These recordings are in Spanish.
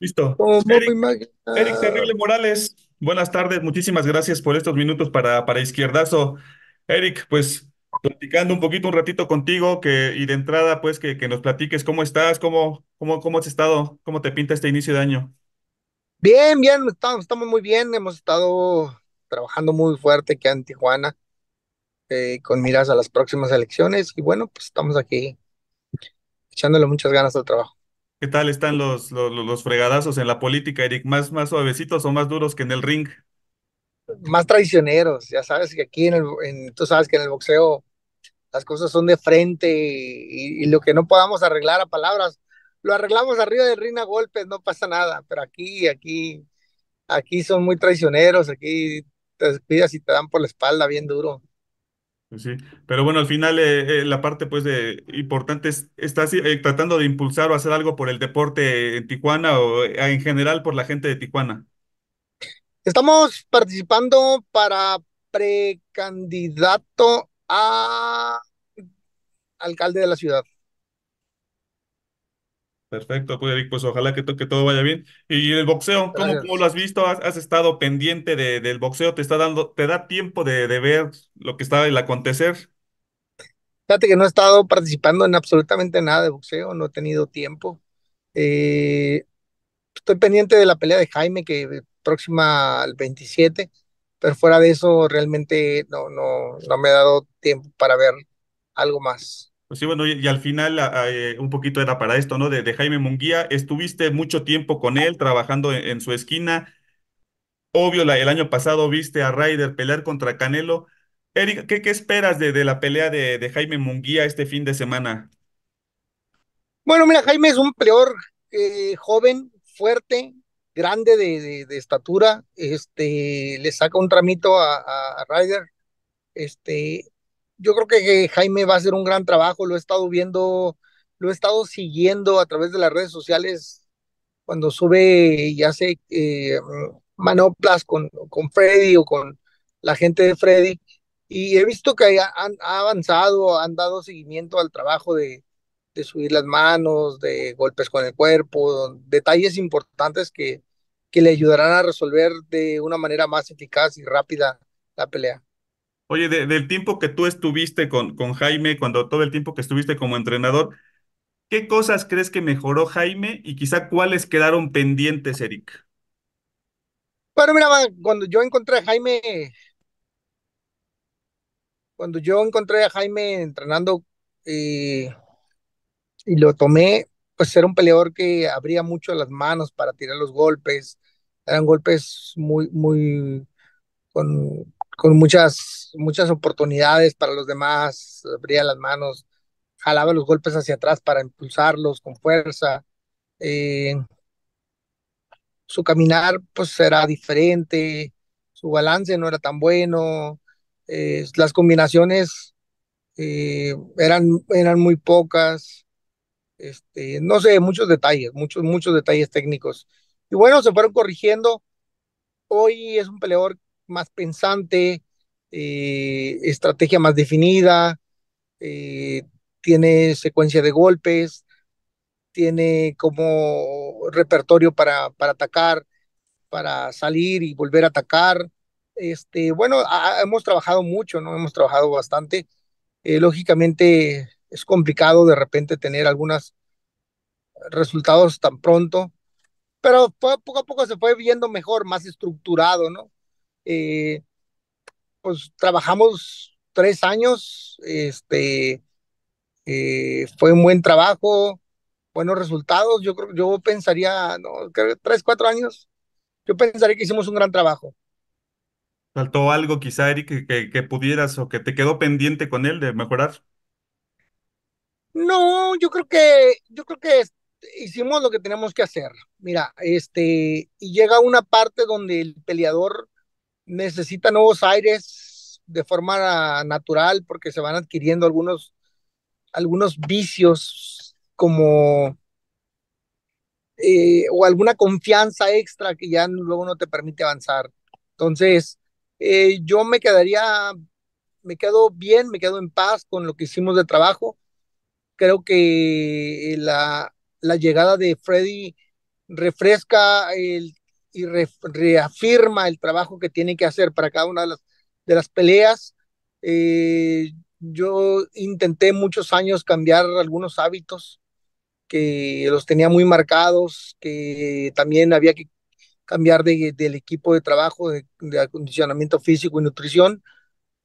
Listo. Eric, Terrible Morales, buenas tardes, muchísimas gracias por estos minutos para, para Izquierdazo. Eric, pues platicando un poquito, un ratito contigo que, y de entrada, pues que, que nos platiques cómo estás, cómo, cómo, cómo has estado, cómo te pinta este inicio de año. Bien, bien, estamos, estamos muy bien, hemos estado trabajando muy fuerte aquí en Tijuana eh, con miras a las próximas elecciones y bueno, pues estamos aquí echándole muchas ganas al trabajo. ¿Qué tal están los, los, fregadazos en la política, Eric? ¿Más, ¿Más suavecitos o más duros que en el ring? Más traicioneros, ya sabes que aquí en el, en, tú sabes que en el boxeo las cosas son de frente y, lo que no podamos arreglar a palabras, lo arreglamos arriba del ring a golpes, no pasa nada, pero aquí, aquí, aquí son muy traicioneros, aquí te despidas y te dan por la espalda bien duro. Pues sí, pero bueno, al final eh, eh, la parte pues de importante es, estás eh, tratando de impulsar o hacer algo por el deporte en Tijuana o en general por la gente de Tijuana. Estamos participando para precandidato a alcalde de la ciudad. Perfecto, pues, pues ojalá que, todo vaya bien. Y el boxeo, ¿cómo, lo has visto? ¿Has, estado pendiente de, del boxeo? ¿Te está dando, te da tiempo de, ver lo que está el acontecer? Fíjate que no he estado participando en absolutamente nada de boxeo, no he tenido tiempo. Eh, estoy pendiente de la pelea de Jaime, que eh, próxima al 27, pero fuera de eso realmente no, no, no me he dado tiempo para ver algo más. Pues sí, bueno, y, al final eh, un poquito era para esto, ¿no? De, Jaime Munguía, estuviste mucho tiempo con él trabajando en, su esquina. Obvio, el año pasado viste a Ryder pelear contra Canelo. Eric, ¿qué, esperas de, la pelea de, Jaime Munguía este fin de semana? Bueno, mira, Jaime es un peor eh, joven, fuerte, grande de, estatura, este, le saca un tramito a, a Ryder, este, yo creo que eh, Jaime va a hacer un gran trabajo, lo he estado viendo, lo he estado siguiendo a través de las redes sociales cuando sube y hace eh, manoplas con, con Freddy o con la gente de Freddy. Y he visto que han, ha avanzado, han dado seguimiento al trabajo de, de subir las manos, de golpes con el cuerpo, detalles importantes que, que le ayudarán a resolver de una manera más eficaz y rápida la pelea. Oye, del tiempo que tú estuviste con, con Jaime, cuando todo el tiempo que estuviste como entrenador, ¿qué cosas crees que mejoró Jaime y quizá cuáles quedaron pendientes, Eric? Bueno, mira, cuando yo encontré a Jaime, cuando yo encontré a Jaime entrenando eh, y lo tomé, pues era un peleador que abría mucho las manos para tirar los golpes. Eran golpes muy, muy, con, con muchas, muchas oportunidades para los demás, abría las manos, jalaba los golpes hacia atrás para impulsarlos con fuerza. Eh, su caminar pues era diferente, su balance no era tan bueno, eh, las combinaciones eh, eran, eran muy pocas, este, no sé, muchos detalles, muchos, muchos detalles técnicos. Y bueno, se fueron corrigiendo. Hoy es un peleador más pensante, eh, estrategia más definida, eh, tiene secuencia de golpes, tiene como repertorio para, para atacar, para salir y volver a atacar. Este, bueno, hemos trabajado mucho, ¿no? Hemos trabajado bastante. Eh, lógicamente es complicado de repente tener algunos resultados tan pronto, pero poco a poco se fue viendo mejor, más estructurado, ¿no? Eh, pues trabajamos tres años, este, eh, fue un buen trabajo, buenos resultados, yo creo, yo pensaría, no, tres, cuatro años, yo pensaría que hicimos un gran trabajo. ¿Faltó algo quizá, Eric, que, pudieras o que te quedó pendiente con él de mejorar? No, yo creo que, yo creo que hicimos lo que teníamos que hacer. Mira, este, y llega una parte donde el peleador necesita nuevos aires de forma natural porque se van adquiriendo algunos, algunos vicios como eh, o alguna confianza extra que ya luego no te permite avanzar. Entonces, eh, yo me quedaría, me quedo bien, me quedo en paz con lo que hicimos de trabajo. Creo que eh, la, la llegada de Freddy refresca el reafirma el trabajo que tiene que hacer para cada una de las, peleas. Eh, yo intenté muchos años cambiar algunos hábitos que los tenía muy marcados, que también había que cambiar de, del equipo de trabajo, de, acondicionamiento físico y nutrición.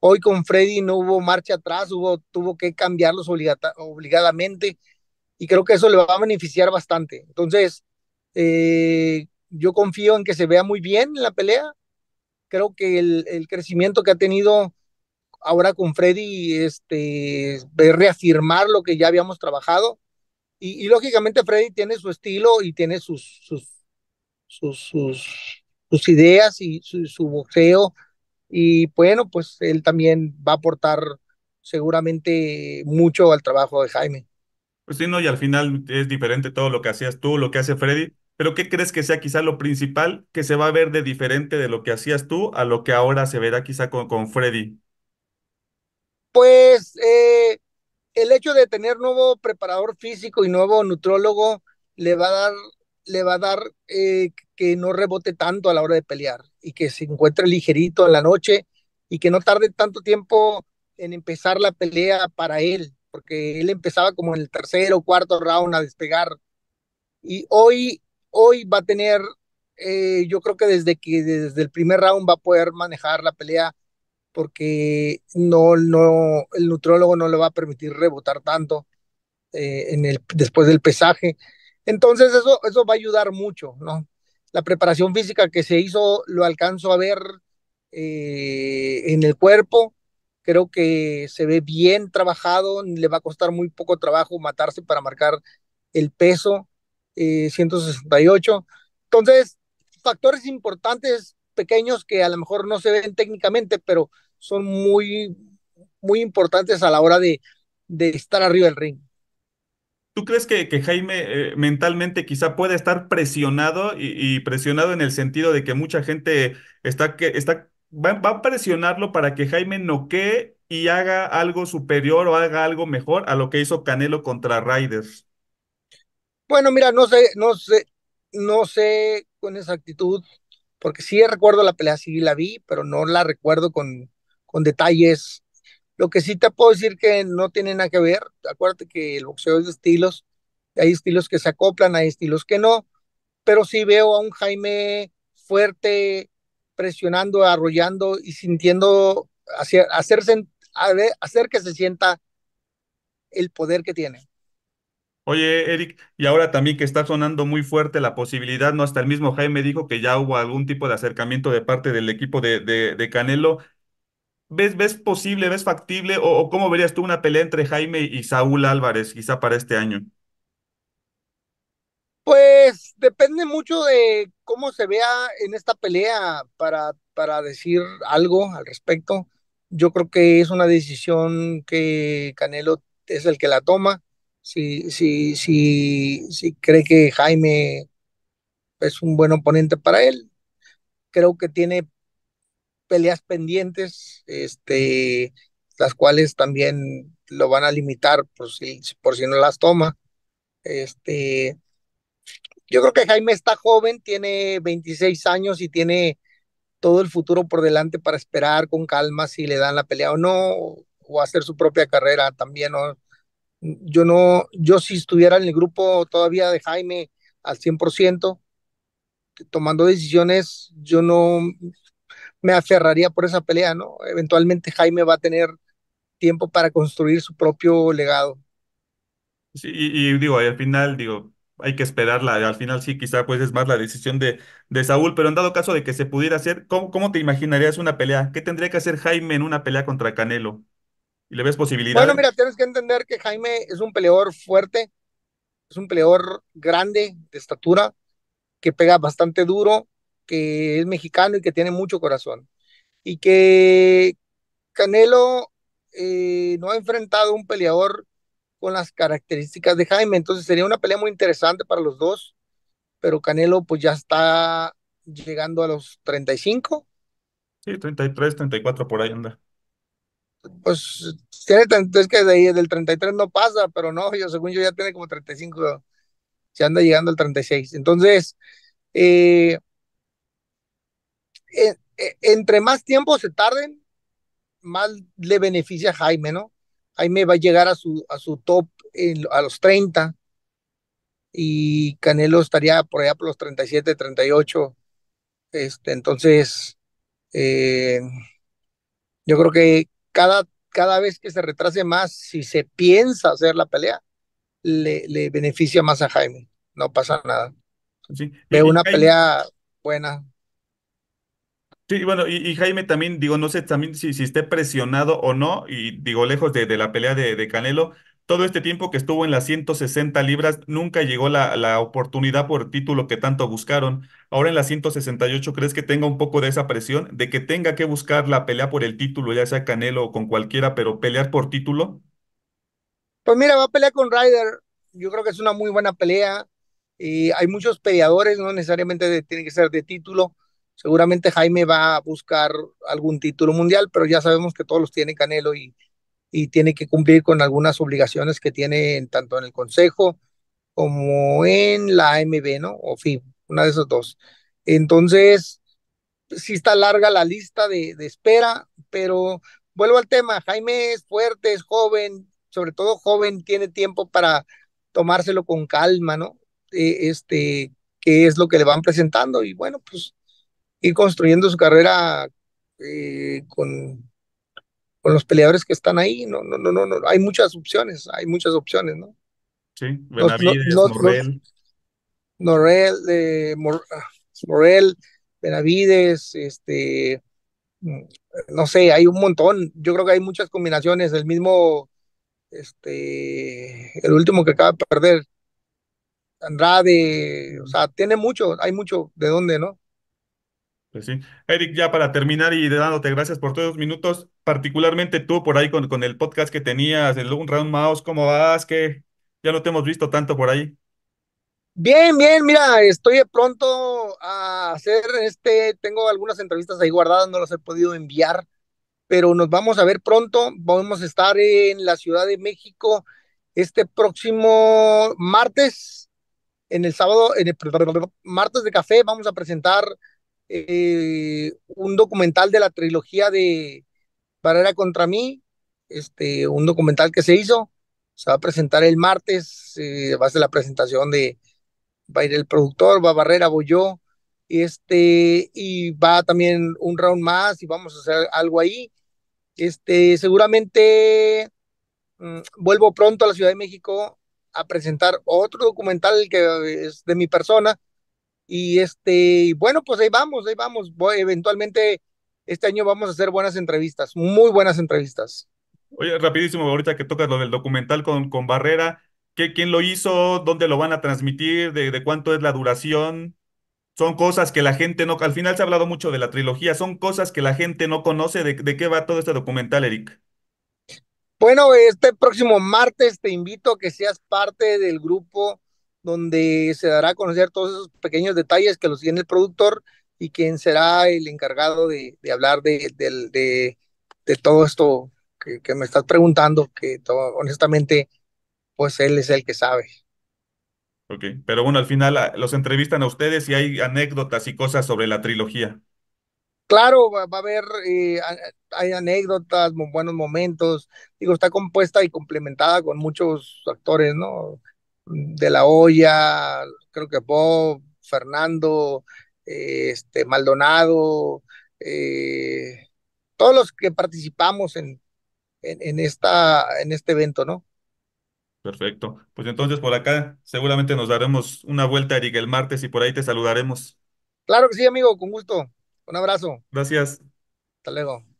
Hoy con Freddy no hubo marcha atrás, hubo, tuvo que cambiarlos obligadamente y creo que eso le va a beneficiar bastante. Entonces, eh, yo confío en que se vea muy bien en la pelea. Creo que el, el crecimiento que ha tenido ahora con Freddy este, es reafirmar lo que ya habíamos trabajado. Y, lógicamente Freddy tiene su estilo y tiene sus, sus, sus, sus, ideas y su, su boxeo. Y bueno, pues él también va a aportar seguramente mucho al trabajo de Jaime. Pues sí, no, y al final es diferente todo lo que hacías tú, lo que hace Freddy, pero ¿qué crees que sea quizá lo principal que se va a ver de diferente de lo que hacías tú a lo que ahora se verá quizá con, Freddy? Pues eh, el hecho de tener nuevo preparador físico y nuevo nutrólogo le va a dar, le va a dar eh, que no rebote tanto a la hora de pelear y que se encuentre ligerito en la noche y que no tarde tanto tiempo en empezar la pelea para él, porque él empezaba como en el tercer o cuarto round a despegar. Y hoy hoy va a tener, eh, yo creo que desde que desde el primer round va a poder manejar la pelea porque no, no, el nutrólogo no le va a permitir rebotar tanto eh, en el, después del pesaje. Entonces eso, eso va a ayudar mucho, ¿no? La preparación física que se hizo lo alcanzo a ver eh, en el cuerpo, creo que se ve bien trabajado, le va a costar muy poco trabajo matarse para marcar el peso. 168. Eh, Entonces, factores importantes, pequeños, que a lo mejor no se ven técnicamente, pero son muy, muy importantes a la hora de, de estar arriba del ring. ¿Tú crees que, que Jaime eh, mentalmente quizá pueda estar presionado y, presionado en el sentido de que mucha gente está, que, está va, a presionarlo para que Jaime noquee y haga algo superior o haga algo mejor a lo que hizo Canelo contra Riders bueno, mira, no sé, no sé, no sé con exactitud, porque sí recuerdo la pelea, sí la vi, pero no la recuerdo con, con detalles. Lo que sí te puedo decir que no tiene nada que ver. Acuérdate que el boxeo es de estilos. Hay estilos que se acoplan, hay estilos que no. Pero sí veo a un Jaime fuerte, presionando, arrollando y sintiendo, hacer, hacer que se sienta el poder que tiene. Oye, Eric, y ahora también que está sonando muy fuerte la posibilidad, ¿no? Hasta el mismo Jaime dijo que ya hubo algún tipo de acercamiento de parte del equipo de, de, Canelo. ¿Ves, ves posible, ves factible o, cómo verías tú una pelea entre Jaime y Saúl Álvarez quizá para este año? Pues depende mucho de cómo se vea en esta pelea para, para decir algo al respecto. Yo creo que es una decisión que Canelo es el que la toma si, si, si, si cree que Jaime es un buen oponente para él. Creo que tiene peleas pendientes, este, las cuales también lo van a limitar por si, por si no las toma. Este, yo creo que Jaime está joven, tiene 26 años y tiene todo el futuro por delante para esperar con calma si le dan la pelea o no, o hacer su propia carrera también. Yo no, yo si estuviera en el grupo todavía de Jaime al 100%, tomando decisiones, yo no me aferraría por esa pelea, ¿no? Eventualmente Jaime va a tener tiempo para construir su propio legado. Sí, y, digo, al final, digo, hay que esperarla. Al final sí, quizá pues es más la decisión de, de Saúl, pero en dado caso de que se pudiera hacer, cómo te imaginarías una pelea? ¿Qué tendría que hacer Jaime en una pelea contra Canelo? ¿Y le ves posibilidad? Bueno, mira, tienes que entender que Jaime es un peleador fuerte, es un peleador grande, de estatura, que pega bastante duro, que es mexicano y que tiene mucho corazón. Y que Canelo eh, no ha enfrentado un peleador con las características de Jaime, entonces sería una pelea muy interesante para los dos, pero Canelo pues ya está llegando a los 35. Sí, 33, 34 por ahí anda pues tiene, es que de ahí del 33 no pasa, pero no, yo según yo ya tiene como 35, se anda llegando al 36. Entonces, eh, e, e, entre más tiempo se tarden, más le beneficia a Jaime, ¿no? Jaime va a llegar a su, a su top a los 30 y Canelo estaría por allá por los 37, 38. Este, entonces, eh, yo creo que, cada, vez que se retrase más, si se piensa hacer la pelea, le, le beneficia más a Jaime. No pasa nada. Sí. Veo una pelea buena. Sí, bueno, y, Jaime también, digo, no sé también si, si esté presionado o no, y digo, lejos de, la pelea de, de Canelo, todo este tiempo que estuvo en las 160 libras, nunca llegó la, oportunidad por título que tanto buscaron. Ahora en las 168, ¿crees que tenga un poco de esa presión de que tenga que buscar la pelea por el título, ya sea Canelo o con cualquiera, pero pelear por título? Pues mira, va a pelear con Ryder. Yo creo que es una muy buena pelea. Y hay muchos peleadores, no necesariamente tiene que ser de título. Seguramente Jaime va a buscar algún título mundial, pero ya sabemos que todos los tiene Canelo y, y tiene que cumplir con algunas obligaciones que tiene tanto en el Consejo como en la AMB, ¿no? O FIB, una de esas dos. Entonces, sí está larga la lista de, espera, pero vuelvo al tema, Jaime es fuerte, es joven, sobre todo joven, tiene tiempo para tomárselo con calma, ¿no? E, este, qué es lo que le van presentando y bueno, pues ir construyendo su carrera eh, con, con los peleadores que están ahí. No, no, no, no, no. Hay muchas opciones, hay muchas opciones, ¿no? Sí, Benavides, no, Morel, eh, Benavides, este, mm, no sé, hay un montón. Yo creo que hay muchas combinaciones. El mismo, este, el último que acaba de perder, Andrade, o sea, tiene mucho, hay mucho de dónde, ¿no? Pues Eric, ya para terminar y dándote gracias por todos los minutos, particularmente tú por ahí con, el podcast que tenías, el un round mouse, ¿cómo vas? Que ya no te hemos visto tanto por ahí. Bien, bien, mira, estoy pronto a hacer este, tengo algunas entrevistas ahí guardadas, no las he podido enviar, pero nos vamos a ver pronto, vamos a estar en la Ciudad de México este próximo martes, en el sábado, en el martes de café, vamos a presentar eh, un documental de la trilogía de Barrera contra mí, este, un documental que se hizo, se va a presentar el martes, eh, va a ser la presentación de, va a ir el productor, va Barrera, voy este, y va también un round más y vamos a hacer algo ahí. Este, seguramente mm, vuelvo pronto a la Ciudad de México a presentar otro documental que es de mi persona, y este, bueno, pues ahí vamos, ahí vamos. eventualmente este año vamos a hacer buenas entrevistas, muy buenas entrevistas. Oye, rapidísimo, ahorita que tocas lo del documental con, con Barrera, ¿quién lo hizo? ¿Dónde lo van a transmitir? ¿De, cuánto es la duración? Son cosas que la gente no, al final se ha hablado mucho de la trilogía, son cosas que la gente no conoce. ¿De, de qué va todo este documental, Eric? Bueno, este próximo martes te invito a que seas parte del grupo donde se dará a conocer todos esos pequeños detalles que los tiene el productor y quien será el encargado de, hablar de, de, todo esto que, me estás preguntando, que honestamente, pues él es el que sabe. Ok, pero bueno, al final ah, los entrevistan a ustedes y hay anécdotas y cosas sobre la trilogía. Claro, va, a haber eh, hay anécdotas, buenos momentos. Digo, está compuesta y complementada con muchos actores, ¿no? de la olla creo que Bob, Fernando, este, Maldonado, eh, todos los que participamos en, en, esta, en este evento, ¿no? Perfecto. Pues entonces por acá seguramente nos daremos una vuelta, Erick, el martes y por ahí te saludaremos. Claro que sí, amigo, con gusto. Un abrazo. Gracias. Hasta luego.